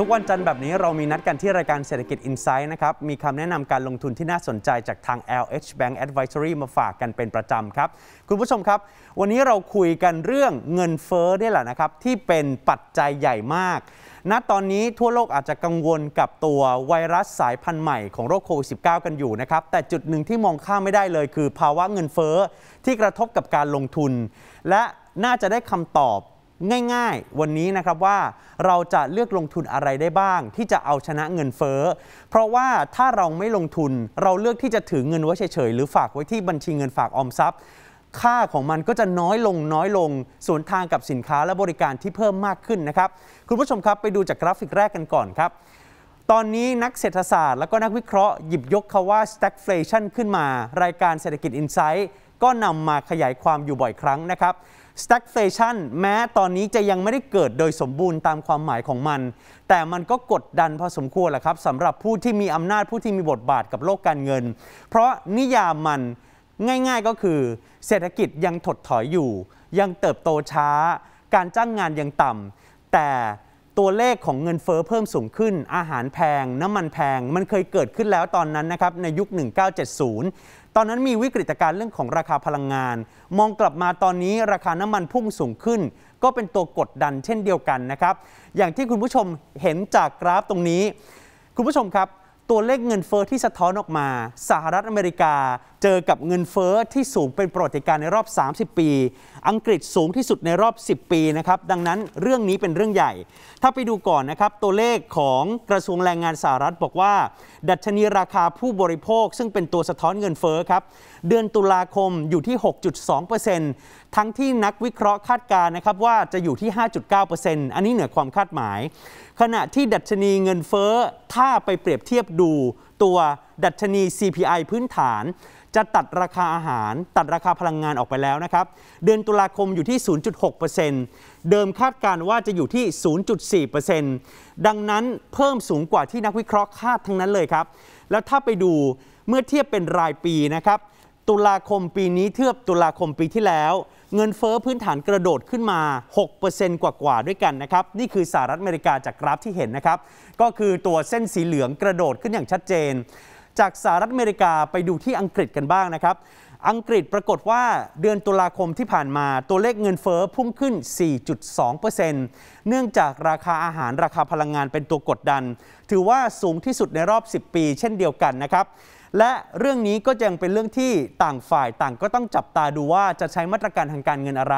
ทุกวันจันทร์แบบนี้เรามีนัดกันที่รายการเศรษฐกิจ Insight นะครับ มีคำแนะนำการลงทุนที่น่าสนใจจากทาง LH Bank Advisory มาฝากกันเป็นประจำครับ คุณผู้ชมครับ วันนี้เราคุยกันเรื่องเงินเฟ้อนี่แหละนะครับที่เป็นปัจจัยใหญ่มาก ณตอนนี้ทั่วโลกอาจจะกังวลกับตัวไวรัสสายพันธุ์ใหม่ของโรคโควิด -19 กันอยู่นะครับ แต่จุดหนึ่งที่มองข้ามไม่ได้เลยคือภาวะเงินเฟ้อที่กระทบกับการลงทุน และน่าจะได้คำตอบง่ายๆ วันนี้นะครับว่าเราจะเลือกลงทุนอะไรได้บ้างที่จะเอาชนะเงินเฟ้อ เพราะว่าถ้าเราไม่ลงทุนเราเลือกที่จะถือเงินไว้เฉย ๆ หรือฝากไว้ที่บัญชีเงินฝากออมทรัพย์ ค่าของมันก็จะน้อยลงน้อยลงส่วนทางกับสินค้าและบริการที่เพิ่มมากขึ้นนะครับคุณผู้ชมครับไปดูจากกราฟิกแรกกันก่อนครับ ตอนนี้นักเศรษฐศาสตร์และก็นักวิเคราะห์หยิบยกคาว่า stagflation ขึ้นมารายการเศรษฐกิจ Insight ก็นำมาขยายความอยู่บ่อยครั้งนะครับ stagflation แม้ตอนนี้จะยังไม่ได้เกิดโดยสมบูรณ์ตามความหมายของมัน แต่มันก็กดดันพอสมควรแหละครับสำหรับผู้ที่มีอำนาจผู้ที่มีบทบาทกับโลกการเงิน เพราะนิยามมันง่าย ๆก็คือ เศรษฐกิจยังถดถอยอยู่ ยังเติบโตช้า การจ้างงานยังต่ำแต่ตัวเลขของเงินเฟอ้อเพิ่มสูงขึ้น อาหารแพง น้ำมันแพงมันเคยเกิดขึ้นแล้วตอนนั้นนะครับในยุค 1970ตอนนั้นมีวิกฤตการณ์เรื่องของราคาพลังงาน มองกลับมาตอนนี้ราคาน้ำมันพุ่งสูงขึ้น ก็เป็นตัวกดดันเช่นเดียวกันนะครับ อย่างที่คุณผู้ชมเห็นจากกราฟตรงนี้ คุณผู้ชมครับตัวเลขเงินเฟอ้อที่สะท้อนออกมา สหรัฐอเมริกาเจอกับเงินเฟอ้อที่สูงเป็นประวัติการในรอบ 30 ปี อังกฤษสูงที่สุดในรอบ 10 ปีนะครับ ดังนั้นเรื่องนี้เป็นเรื่องใหญ่ ถ้าไปดูก่อนนะครับ ตัวเลขของกระทรวงแรงงานสหรัฐบอกว่า ดัชนีราคาผู้บริโภค ซึ่งเป็นตัวสะท้อนเงินเฟอ้อครับเดือนตุลาคมอยู่ที่ 6.2%ทั้งที่นักวิเคราะห์คาดการณ์นะครับว่าจะอยู่ที่ 5.9%อันนี้เหนือความคาดหมาย ขณะที่ดัชนีเงินเฟอ้อถ้าไปเปรียบเทียบดูตัวดัชนี CPI พื้นฐานจะตัดราคาอาหารตัดราคาพลังงานออกไปแล้วนะครับ เดือนตุลาคมอยู่ที่ 0.6%เดิมคาดการว่าจะอยู่ที่ 0.4%ดังนั้นเพิ่มสูงกว่าที่นักวิเคราะห์คาดทั้งนั้นเลยครับ แล้วถ้าไปดูเมื่อเทียบเป็นรายปีนะครับตุลาคมปีนี้เทียบตุลาคมปีที่แล้ว เงินเฟอ้อพื้นฐานกระโดดขึ้นมา6%กว่ากว่าด้วยกันนะครับนี่คือสหรัฐอเมริกาจากกราฟที่เห็นนะครับก็คือตัวเส้นสีเหลืองกระโดดขึ้นอย่างชัดเจนจากสหรัฐอเมริกาไปดูที่อังกฤษกันบ้างนะครับ อังกฤษปรากฏว่าเดือนตุลาคมที่ผ่านมาตัวเลขเงินเฟอ้อพุ่งขึ้น 4.2%เนื่องจากราคาอาหารราคาพลังงานเป็นตัวกดดัน ถือว่าสูงที่สุดในรอบ 10 ปีเช่นเดียวกันนะครับ และเรื่องนี้ก็ยังเป็นเรื่องที่ต่างฝ่ายต่างก็ต้องจับตาดูว่าจะใช้มาตรการทางการเงินอะไร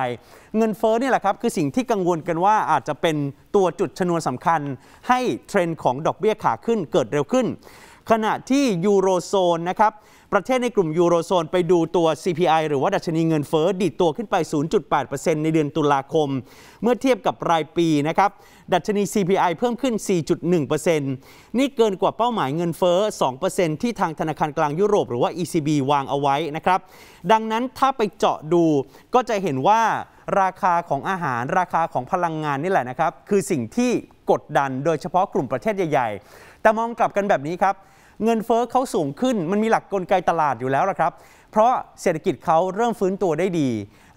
เงินเฟ้อนี่แหละครับคือสิ่งที่กังวลกันว่าอาจจะเป็นตัวจุดชนวนสำคัญ ให้เทรนด์ของดอกเบี้ยขาขึ้นเกิดเร็วขึ้นขณะที่ยูโรโซนนะครับ ประเทศในกลุ่มยูโรโซน ไปดูตัว CPI หรือว่าดัชนีเงินเฟ้อดีดตัวขึ้นไป 0.8%ในเดือนตุลาคม เมื่อเทียบกับรายปีนะครับ ดัชนี CPI เพิ่มขึ้น 4.1%นี่เกินกว่าเป้าหมายเงินเฟ้อ2%ที่ทางธนาคารกลางยุโรป หรือว่า ECB วางเอาไว้นะครับ ดังนั้นถ้าไปเจาะดู ก็จะเห็นว่าราคาของอาหารราคาของพลังงานนี่แหละนะครับ คือสิ่งที่กดดันโดยเฉพาะกลุ่มประเทศใหญ่ๆแต่มองกลับกันแบบนี้ครับเงินเฟอ้อเขาสูงขึ้น มันมีหลักกลไกตลาดอยู่แล้วละครับ เพราะเศรษฐกิจเขาเริ่มฟื้นตัวได้ดี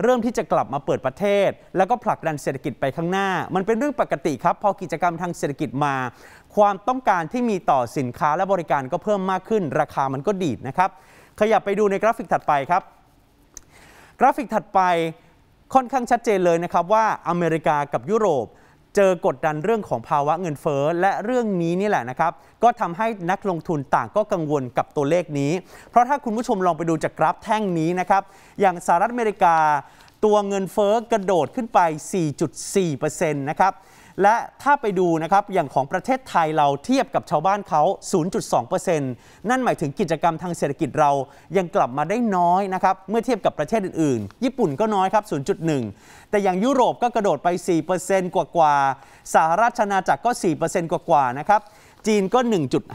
เริ่มที่จะกลับมาเปิดประเทศ แล้วก็ผลักดันเศรษฐกิจไปข้างหน้า มันเป็นเรื่องปกติครับ พอกิจกรรมทางเศรษฐกิจมา ความต้องการที่มีต่อสินค้าและบริการก็เพิ่มมากขึ้น ราคามันก็ดีดนะครับ ขยับไปดูในกราฟิกถัดไปครับ กราฟิกถัดไปค่อนข้างชัดเจนเลยนะครับว่าอเมริกากับยุโรปเจอกดดันเรื่องของภาวะเงินเฟ้อและเรื่องนี้นี่แหละนะครับ ก็ทำให้นักลงทุนต่างก็กังวลกับตัวเลขนี้ เพราะถ้าคุณผู้ชมลองไปดูจากกราฟแท่งนี้นะครับ อย่างสหรัฐอเมริกา ตัวเงินเฟ้อกระโดดขึ้นไป 4.4%นะครับและถ้าไปดูนะครับอย่างของประเทศไทยเราเทียบกับชาวบ้านเขา 0.2%นั่นหมายถึงกิจกรรมทางเศรษฐกิจเรายังกลับมาได้น้อยนะครับเมื่อเทียบกับประเทศอื่นๆ ญี่ปุ่นก็น้อยครับ 0.1 แต่อย่างยุโรปก็กระโดดไป 4%กว่ากว่าสหรัฐอาณาจักรก็ 4%กว่ากว่านะครับจีนก็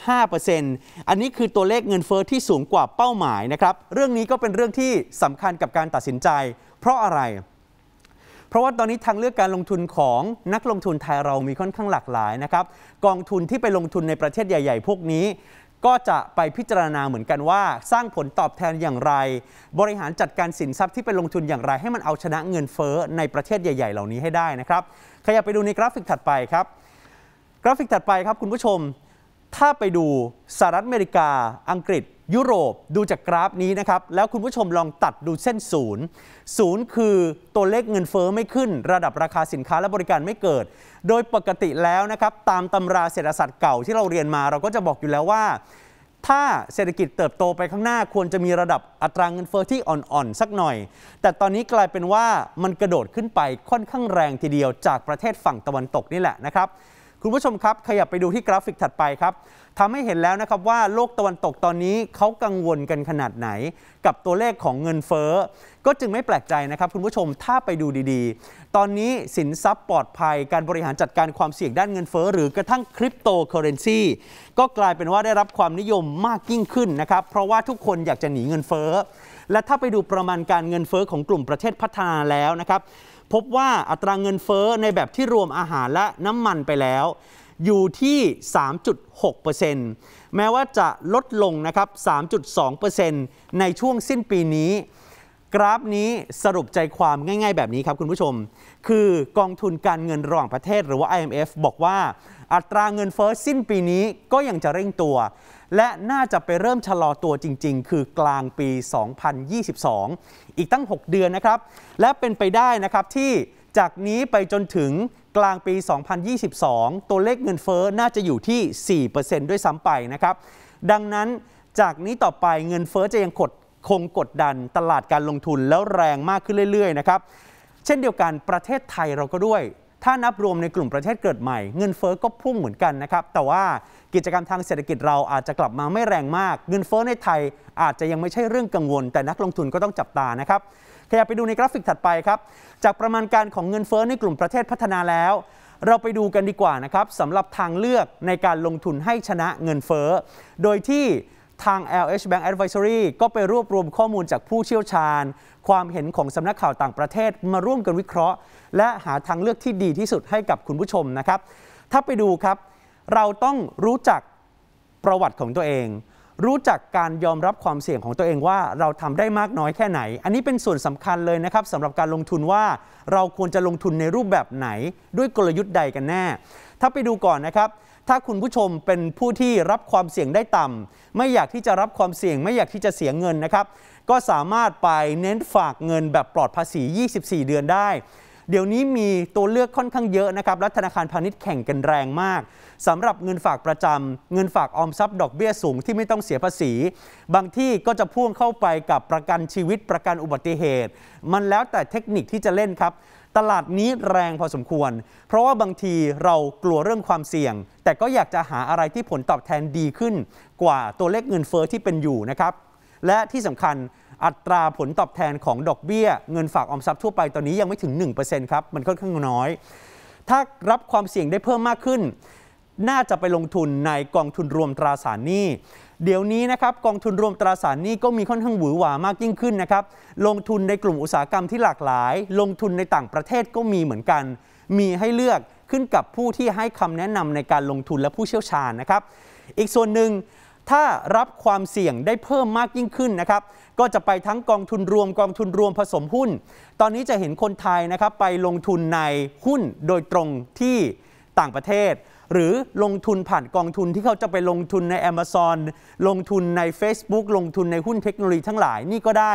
1.5%อันนี้คือตัวเลขเงินเฟอ้อที่สูงกว่าเป้าหมายนะครับเรื่องนี้ก็เป็นเรื่องที่สำคัญกับการตัดสินใจ เพราะอะไรราะว่าตอนนี้ทางเลือกการลงทุนของนักลงทุนไทยเรามีค่อนข้างหลากหลายนะครับกองทุนที่ไปลงทุนในประเทศใหญ่ ๆ พวกนี้ ก็จะไปพิจารณาเหมือนกันว่า สร้างผลตอบแทนอย่างไร บริหารจัดการสินทรัพย์ที่ไปลงทุนอย่างไร ให้มันเอาชนะเงินเฟ้อในประเทศใหญ่ๆ เหล่านี้ให้ได้นะครับขยับไปดูในกราฟิกถัดไปครับ กราฟิกถัดไปครับ คุณผู้ชมถ้าไปดูสหรัฐอเมริกา อังกฤษ ยุโรปดูจากกราฟนี้นะครับแล้วคุณผู้ชมลองตัดดูเส้นศูนย์ศูนย์คือตัวเลขเงินเฟอ้อไม่ขึ้น ระดับราคาสินค้าและบริการไม่เกิด โดยปกติแล้วนะครับ ตามตำราเศรษฐศาสตร์เก่าที่เราเรียนมา เราก็จะบอกอยู่แล้วว่า ถ้าเศรษฐกิจเติบโตไปข้างหน้าควรจะมีระดับอัตรางเงินเฟอ้อที่อ่อนๆสักหน่อย แต่ตอนนี้กลายเป็นว่ามันกระโดดขึ้นไปค่อนข้างแรงทีเดียวจากประเทศฝั่งตะวันตกนี่แหละนะครับคุณผู้ชมครับ ขยับไปดูที่กราฟิกถัดไปครับทำให้เห็นแล้วนะครับว่าโลกตะวันตกตอนนี้เขากังวลกันขนาดไหน กับตัวเลขของเงินเฟ้อ ก็จึงไม่แปลกใจนะครับ คุณผู้ชมถ้าไปดูดีๆ ตอนนี้สินทรัพย์ปลอดภัย การบริหารจัดการความเสี่ยงด้านเงินเฟ้อ หรือกระทั่งคริปโตเคอเรนซีก็กลายเป็นว่าได้รับความนิยมมากยิ่งขึ้นนะครับเพราะว่าทุกคนอยากจะหนีเงินเฟ้อและถ้าไปดูประมาณการเงินเฟ้อของกลุ่มประเทศพัฒนาแล้วนะครับพบว่าอัตราเงินเฟ้อในแบบที่รวมอาหารและน้ำมันไปแล้ว อยู่ที่ 3.6%แม้ว่าจะลดลงนะครับ 3.2%ในช่วงสิ้นปีนี้กราฟนี้สรุปใจความง่ายๆ แบบนี้ครับคุณผู้ชม คือกองทุนการเงินระหว่างประเทศหรือว่า IMF บอกว่าอัตราเงินเฟอ้อสิ้นปีนี้ก็ยังจะเร่งตัว และน่าจะไปเริ่มชะลอตัวจริงๆ คือกลางปี 2022 อีกตั้ง 6 เดือนนะครับ และเป็นไปได้นะครับที่จากนี้ไปจนถึงกลางปี 2022 ตัวเลขเงินเฟอ้อน่าจะอยู่ที่ 4%ด้วยซ้ำไปนะครับดังนั้นจากนี้ต่อไปเงินเฟอ้อจะยังกดคงกดดันตลาดการลงทุนแล้วแรงมากขึ้นเรื่อยๆนะครับ เช่นเดียวกันประเทศไทยเราก็ด้วย ถ้านับรวมในกลุ่มประเทศเกิดใหม่ เงินเฟอ้อก็พุ่งเหมือนกันนะครับ แต่ว่ากิจกรรมทางเศรษฐกิจเราอาจจะกลับมาไม่แรงมาก เงินเฟอ้อในไทยอาจจะยังไม่ใช่เรื่องกังวล แต่นักลงทุนก็ต้องจับตานะครับขยับไปดูในกราฟิกถัดไปครับ จากประมาณการของเงินเฟอ้อในกลุ่มประเทศพัฒนาแล้ว เราไปดูกันดีกว่านะครับสำหรับทางเลือกในการลงทุนให้ชนะเงินเฟอ้อ โดยที่ทาง LH Bank Advisory ก็ไปรวบรวมข้อมูลจากผู้เชี่ยวชาญ ความเห็นของสำนักข่าวต่างประเทศมาร่วมกันวิเคราะห์ และหาทางเลือกที่ดีที่สุดให้กับคุณผู้ชมนะครับ ถ้าไปดูครับ เราต้องรู้จักประวัติของตัวเอง รู้จักการยอมรับความเสี่ยงของตัวเองว่าเราทำได้มากน้อยแค่ไหน อันนี้เป็นส่วนสำคัญเลยนะครับสำหรับการลงทุนว่าเราควรจะลงทุนในรูปแบบไหน ด้วยกลยุทธ์ใดกันแน่ ถ้าไปดูก่อนนะครับถ้าคุณผู้ชมเป็นผู้ที่รับความเสี่ยงได้ต่ำ ไม่อยากที่จะรับความเสี่ยง ไม่อยากที่จะเสียเงินนะครับ ก็สามารถไปเน้นฝากเงินแบบปลอดภาษี 24 เดือนได้ เดี๋ยวนี้มีตัวเลือกค่อนข้างเยอะนะครับรัฐธนาคารพาณิชย์แข่งกันแรงมาก สำหรับเงินฝากประจำเงินฝากออมทรัพย์ ดอกเบี้ยสูงที่ไม่ต้องเสียภาษี บางที่ก็จะพ่วงเข้าไปกับประกันชีวิตประกันอุบัติเหตุ มันแล้วแต่เทคนิคที่จะเล่นครับตลาดนี้แรงพอสมควร เพราะว่าบางทีเรากลัวเรื่องความเสี่ยง แต่ก็อยากจะหาอะไรที่ผลตอบแทนดีขึ้นกว่าตัวเลขเงินเฟอ้อที่เป็นอยู่นะครับ และที่สำคัญอัตราผลตอบแทนของดอกเบี้ยเงินฝากออมทรัพย์ทั่วไปตอนนี้ยังไม่ถึง 1%ครับ มันค่อนข้างน้อย ถ้ารับความเสี่ยงได้เพิ่มมากขึ้น น่าจะไปลงทุนในกองทุนรวมตราสารหนี้เดี๋ยวนี้นะครับกองทุนรวมตราสารนี้ก็มีค่อนข้างหวือหวามากยิ่งขึ้นนะครับลงทุนในกลุ่มอุตสาหกรรมที่หลากหลาย ลงทุนในต่างประเทศก็มีเหมือนกัน มีให้เลือกขึ้นกับผู้ที่ให้คำแนะนำในการลงทุนและผู้เชี่ยวชาญนะครับ อีกส่วนหนึ่งถ้ารับความเสี่ยงได้เพิ่มมากยิ่งขึ้นนะครับก็จะไปทั้งกองทุนรวมกองทุนรวมผสมหุ้น ตอนนี้จะเห็นคนไทยนะครับไปลงทุนในหุ้นโดยตรงที่ต่างประเทศหรือลงทุนผ่านกองทุนที่เขาจะไปลงทุนใน Amazon ลงทุนใน Facebook ลงทุนในหุ้นเทคโนโลยีทั้งหลายนี่ก็ได้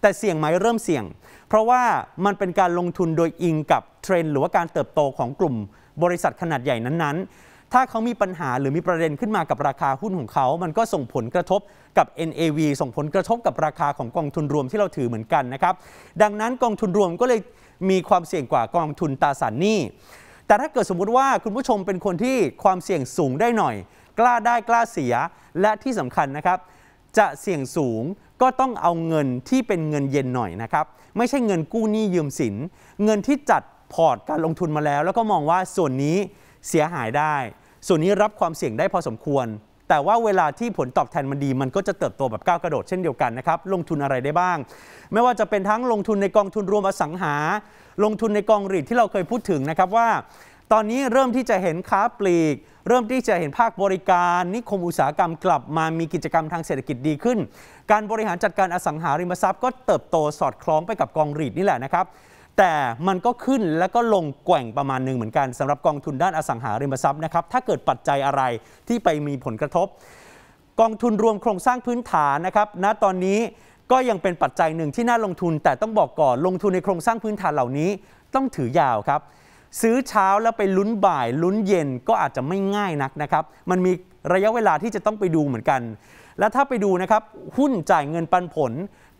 แต่เสี่ยงไหมเริ่มเสี่ยง เพราะว่ามันเป็นการลงทุนโดยอิงกับเทรนหรือว่าการเติบโตของกลุ่มบริษัทขนาดใหญ่นั้นๆ ถ้าเขามีปัญหาหรือมีประเด็นขึ้นมากับราคาหุ้นของเขา มันก็ส่งผลกระทบกับ NAV ส่งผลกระทบกับราคาของกองทุนรวมที่เราถือเหมือนกันนะครับดังนั้นกองทุนรวมก็เลยมีความเสี่ยงกว่ากองทุนตราสารหนี้แต่ถ้าเกิดสมมุติว่าคุณผู้ชมเป็นคนที่ความเสี่ยงสูงได้หน่อย กล้าได้กล้าเสียและที่สำคัญนะครับ จะเสี่ยงสูงก็ต้องเอาเงินที่เป็นเงินเย็นหน่อยนะครับ ไม่ใช่เงินกู้หนี้ยืมสิน เงินที่จัดพอร์ตการลงทุนมาแล้ว แล้วก็มองว่าส่วนนี้เสียหายได้ ส่วนนี้รับความเสี่ยงได้พอสมควรแต่ว่าเวลาที่ผลตอบแทนมันดีมันก็จะเติบโตแบบก้าวกระโดดเช่นเดียวกันนะครับ ลงทุนอะไรได้บ้าง ไม่ว่าจะเป็นทั้งลงทุนในกองทุนรวมอสังหา ลงทุนในกองรีดที่เราเคยพูดถึงนะครับว่า ตอนนี้เริ่มที่จะเห็นค้าปลีก เริ่มที่จะเห็นภาคบริการ นิคมอุตสาหกรรมกลับมามีกิจกรรมทางเศรษฐกิจดีขึ้น การบริหารจัดการอสังหาริมทรัพย์ก็เติบโตสอดคล้องไปกับกองรีดนี่แหละนะครับแต่มันก็ขึ้นแล้วก็ลงแกว่งประมาณหนึ่งเหมือนกัน สำหรับกองทุนด้านอสังหาริมทรัพย์นะครับถ้าเกิดปัจจัยอะไรที่ไปมีผลกระทบ กองทุนรวมโครงสร้างพื้นฐานนะครับณตอนนี้ก็ยังเป็นปัจจัยหนึ่งที่น่าลงทุน แต่ต้องบอกก่อนลงทุนในโครงสร้างพื้นฐานเหล่านี้ต้องถือยาวครับ ซื้อเช้าแล้วไปลุ้นบ่าย ลุ้นเย็นก็อาจจะไม่ง่ายนักนะครับมันมีระยะเวลาที่จะต้องไปดูเหมือนกัน และถ้าไปดูนะครับหุ้นจ่ายเงินปันผล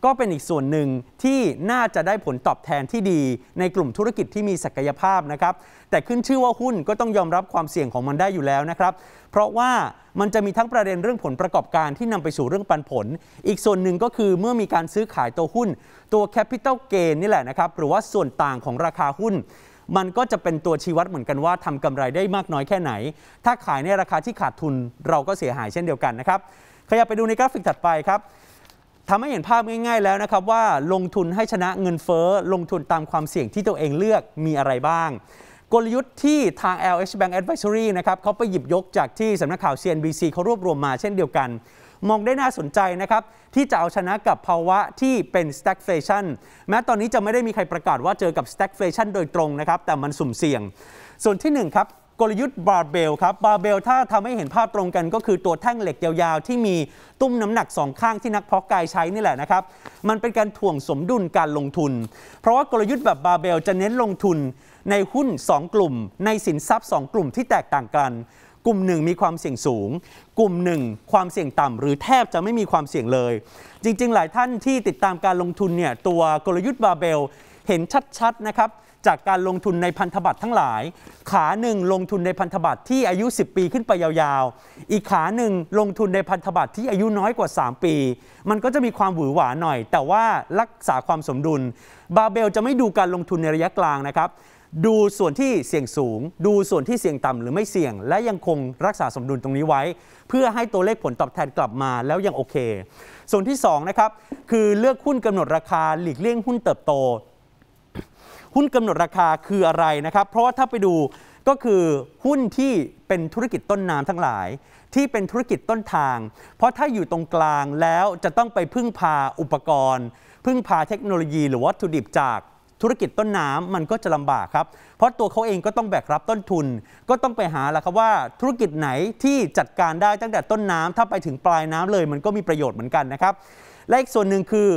ก็เป็นอีกส่วนหนึ่งที่น่าจะได้ผลตอบแทนที่ดีในกลุ่มธุรกิจที่มีศักยภาพนะครับ แต่ขึ้นชื่อว่าหุ้นก็ต้องยอมรับความเสี่ยงของมันได้อยู่แล้วนะครับ เพราะว่ามันจะมีทั้งประเด็นเรื่องผลประกอบการที่นำไปสู่เรื่องปันผล อีกส่วนหนึ่งก็คือเมื่อมีการซื้อขายตัวหุ้น ตัว capital gain นี่แหละนะครับ หรือว่าส่วนต่างของราคาหุ้น มันก็จะเป็นตัวชี้วัดเหมือนกันว่าทำกำไรได้มากน้อยแค่ไหน ถ้าขายในราคาที่ขาดทุน เราก็เสียหายเช่นเดียวกันนะครับขยับไปดูในกราฟิกถัดไปครับทำให้เห็นภาพง่ายๆแล้วนะครับว่าลงทุนให้ชนะเงินเฟ้อลงทุนตามความเสี่ยงที่ตัวเองเลือกมีอะไรบ้าง กลยุทธ์ที่ทาง LH Bank Advisory นะครับเขาไปหยิบยกจากที่สำนักข่าว CNBC เขารวบรวมมาเช่นเดียวกัน มองได้น่าสนใจนะครับที่จะเอาชนะกับภาวะที่เป็น stagflation แม้ตอนนี้จะไม่ได้มีใครประกาศว่าเจอกับ stagflation โดยตรงนะครับแต่มันสุ่มเสี่ยง ส่วนที่1ครับกลยุทธ์บาร์เบลครับบาร์เบล ถ้าทำให้เห็นภาพตรงกันก็คือตัวแท่งเหล็กยาวๆที่มีตุ้มน้ำหนักสองข้างที่นักเพาะกายใช้นี่แหละนะครับ มันเป็นการถ่วงสมดุลการลงทุน เพราะว่ากลยุทธ์แบบบาร์เบลจะเน้นลงทุนในหุ้น 2 กลุ่ม ในสินทรัพย์ 2 กลุ่มที่แตกต่างกัน กลุ่มหนึ่งมีความเสี่ยงสูง กลุ่มหนึ่งความเสี่ยงต่ำหรือแทบจะไม่มีความเสี่ยงเลย จริงๆ หลายท่านที่ติดตามการลงทุนเนี่ยตัวกลยุทธ์บาเบลเห็นชัดๆนะครับจากการลงทุนในพันธบัตรทั้งหลาย ขาหนึ่งลงทุนในพันธบัตรที่อายุ 10 ปีขึ้นไปยาวๆ อีกขาหนึ่งลงทุนในพันธบัตรที่อายุน้อยกว่า 3 ปี มันก็จะมีความหวือหวาหน่อยแต่ว่ารักษาความสมดุลบาเบลจะไม่ดูการลงทุนในระยะกลางนะครับ ดูส่วนที่เสี่ยงสูง ดูส่วนที่เสี่ยงต่ำหรือไม่เสี่ยง และยังคงรักษาสมดุลตรงนี้ไว้ เพื่อให้ตัวเลขผลตอบแทนกลับมาแล้วยังโอเค ส่วนที่2นะครับคือเลือกหุ้นกำหนดราคาหลีกเลี่ยงหุ้นเติบโตหุ้นกำหนดราคาคืออะไรนะครับ เพราะว่าถ้าไปดูก็คือหุ้นที่เป็นธุรกิจต้นน้ำทั้งหลาย ที่เป็นธุรกิจต้นทาง เพราะถ้าอยู่ตรงกลางแล้วจะต้องไปพึ่งพาอุปกรณ์ พึ่งพาเทคโนโลยีหรือวัตถุดิบจากธุรกิจต้นน้ำมันก็จะลำบากครับ เพราะตัวเขาเองก็ต้องแบกรับต้นทุนก็ต้องไปหาละครับว่าธุรกิจไหนที่จัดการได้ตั้งแต่ต้นน้ำถ้าไปถึงปลายน้ำเลย มันก็มีประโยชน์เหมือนกันนะครับและอีกส่วนหนึ่งคือ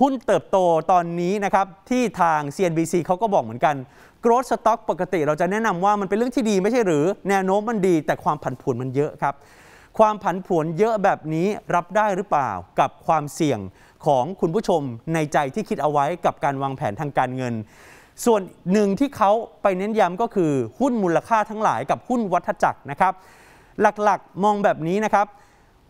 หุ้นเติบโตตอนนี้นะครับ ที่ทาง CNBC เขาก็บอกเหมือนกัน growth stock ปกติเราจะแนะนำว่ามันเป็นเรื่องที่ดีไม่ใช่หรือแนวโน้มมันดี แต่ความผันผวนมันเยอะครับ ความผันผวนเยอะแบบนี้รับได้หรือเปล่ากับความเสี่ยงของคุณผู้ชมในใจที่คิดเอาไว้กับการวางแผนทางการเงิน ส่วนหนึ่งที่เขาไปเน้นย้ำก็คือหุ้นมูลค่าทั้งหลายกับหุ้นวัฏจักรนะครับ หลักๆมองแบบนี้นะครับ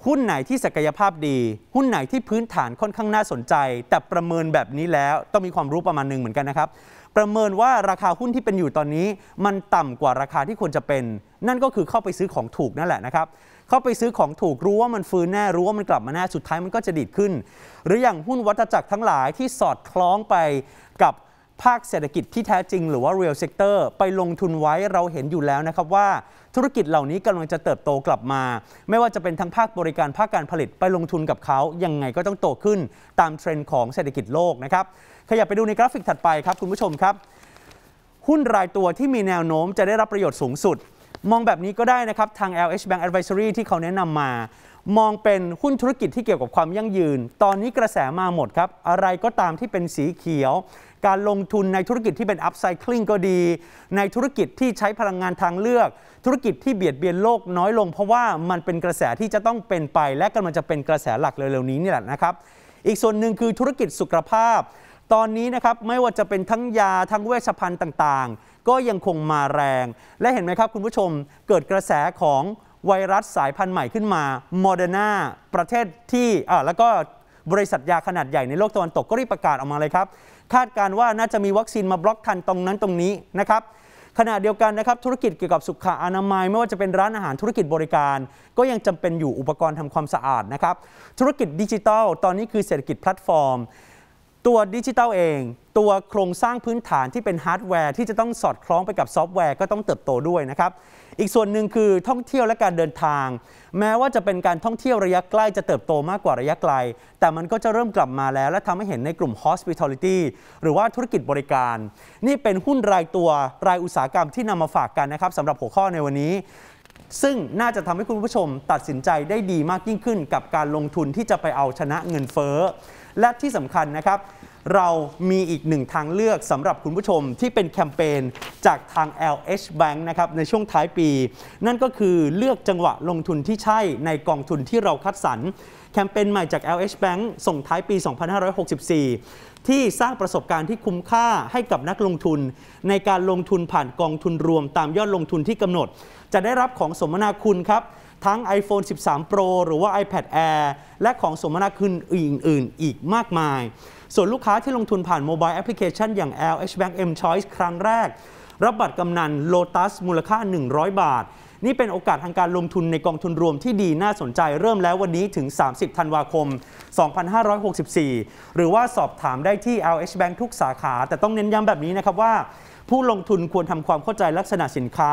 หุ้นไหนที่ศักยภาพดี หุ้นไหนที่พื้นฐานค่อนข้างน่าสนใจ แต่ประเมินแบบนี้แล้วต้องมีความรู้ประมาณหนึ่งเหมือนกันนะครับ ประเมินว่าราคาหุ้นที่เป็นอยู่ตอนนี้ มันต่ำกว่าราคาที่ควรจะเป็น นั่นก็คือเข้าไปซื้อของถูกนั่นแหละนะครับ เข้าไปซื้อของถูก รู้ว่ามันฟื้นแน่รู้ว่ามันกลับมาแน่สุดท้ายมันก็จะดีดขึ้น หรืออย่างหุ้นวัตจักรทั้งหลายที่สอดคล้องไปกับภาคเศรษฐกิจที่แท้จริงหรือว่า real sector ไปลงทุนไว้เราเห็นอยู่แล้วนะครับว่าธุรกิจเหล่านี้กำลังจะเติบโตกลับมา ไม่ว่าจะเป็นทั้งภาคบริการภาคการผลิตไปลงทุนกับเขายังไงก็ต้องโตขึ้นตามเทรนด์ของเศรษฐกิจโลกนะครับ ขยับไปดูในกราฟิกถัดไปครับคุณผู้ชมครับ หุ้นรายตัวที่มีแนวโน้มจะได้รับประโยชน์สูงสุดมองแบบนี้ก็ได้นะครับทาง LH Bank Advisory ที่เขาแนะนำมา มองเป็นหุ้นธุรกิจที่เกี่ยวกับความยั่งยืน ตอนนี้กระแสมาหมดครับ อะไรก็ตามที่เป็นสีเขียว การลงทุนในธุรกิจที่เป็นอัพไซคลิงก็ดี ในธุรกิจที่ใช้พลังงานทางเลือก ธุรกิจที่เบียดเบียนโลกน้อยลง เพราะว่ามันเป็นกระแสที่จะต้องเป็นไปและกำลังจะเป็นกระแสหลักเร็วๆนี้นี่แหละนะครับ อีกส่วนหนึ่งคือธุรกิจสุขภาพตอนนี้นะครับไม่ว่าจะเป็นทั้งยาทั้งเวชภัณฑ์ต่าง ๆ ก็ยังคงมาแรง และเห็นไหมครับคุณผู้ชมเกิดกระแสของไวรัสสายพันธุ์ใหม่ขึ้นมาโมเดอร์นาประเทศที่อ่าแล้วก็บริษัทยาขนาดใหญ่ในโลกตะวันตก ก็รีบประกาศออกมาเลยครับ คาดการว่าน่าจะมีวัคซีนมาบล็อกทันตรงนั้นตรงนี้นะครับ ขณะเดียวกันนะครับธุรกิจเกี่ยวกับสุขอนามัย ไม่ว่าจะเป็นร้านอาหารธุรกิจบริการ ก็ยังจำเป็นอยู่อุปกรณ์ทำความสะอาดนะครับธุรกิจดิจิทัลตอนนี้คือเศรษฐกิจแพลตฟอร์มตัวดิจิตอลเอง ตัวโครงสร้างพื้นฐานที่เป็นฮาร์ดแวร์ที่จะต้องสอดคล้องไปกับซอฟต์แวร์ก็ต้องเติบโตด้วยนะครับ อีกส่วนหนึ่งคือท่องเที่ยวและการเดินทาง แม้ว่าจะเป็นการท่องเที่ยวระยะใกล้ จะเติบโตมากกว่าระยะไกล แต่มันก็จะเริ่มกลับมาแล้ว และทำให้เห็นในกลุ่ม hospitality หรือว่าธุรกิจบริการ นี่เป็นหุ้นรายตัวรายอุตสาหกรรมที่นำมาฝากกันนะครับสำหรับหัวข้อในวันนี้ ซึ่งน่าจะทำให้คุณผู้ชมตัดสินใจได้ดีมากยิ่งขึ้น กับการลงทุนที่จะไปเอาชนะเงินเฟ้อและที่สำคัญนะครับ เรามีอีกหนึ่งทางเลือกสำหรับคุณผู้ชมที่เป็นแคมเปญจากทาง LH Bank นะครับ ในช่วงท้ายปี นั่นก็คือเลือกจังหวะลงทุนที่ใช่ในกองทุนที่เราคัดสรรแคมเปญใหม่จาก LH Bank ส่งท้ายปี 2564 ที่สร้างประสบการณ์ที่คุ้มค่าให้กับนักลงทุน ในการลงทุนผ่านกองทุนรวมตามยอดลงทุนที่กำหนด จะได้รับของสมนาคุณครับทั้ง iPhone 13 Pro หรือว่า iPad Air และของสมนาคืนอื่น ๆ อีกมากมาย ส่วนลูกค้าที่ลงทุนผ่านโมบายแอปพลิเคชันอย่าง LH Bank M Choice ครั้งแรก รับบัตรกำนัน Lotus มูลค่า 100 บาท นี่เป็นโอกาสทางการลงทุนในกองทุนรวมที่ดีน่าสนใจเริ่มแล้ววันนี้ถึง 30 ธันวาคม 2564 หรือว่าสอบถามได้ที่ LH Bank ทุกสาขาแต่ต้องเน้นย้ำแบบนี้นะครับว่า ผู้ลงทุนควรทำความเข้าใจลักษณะสินค้า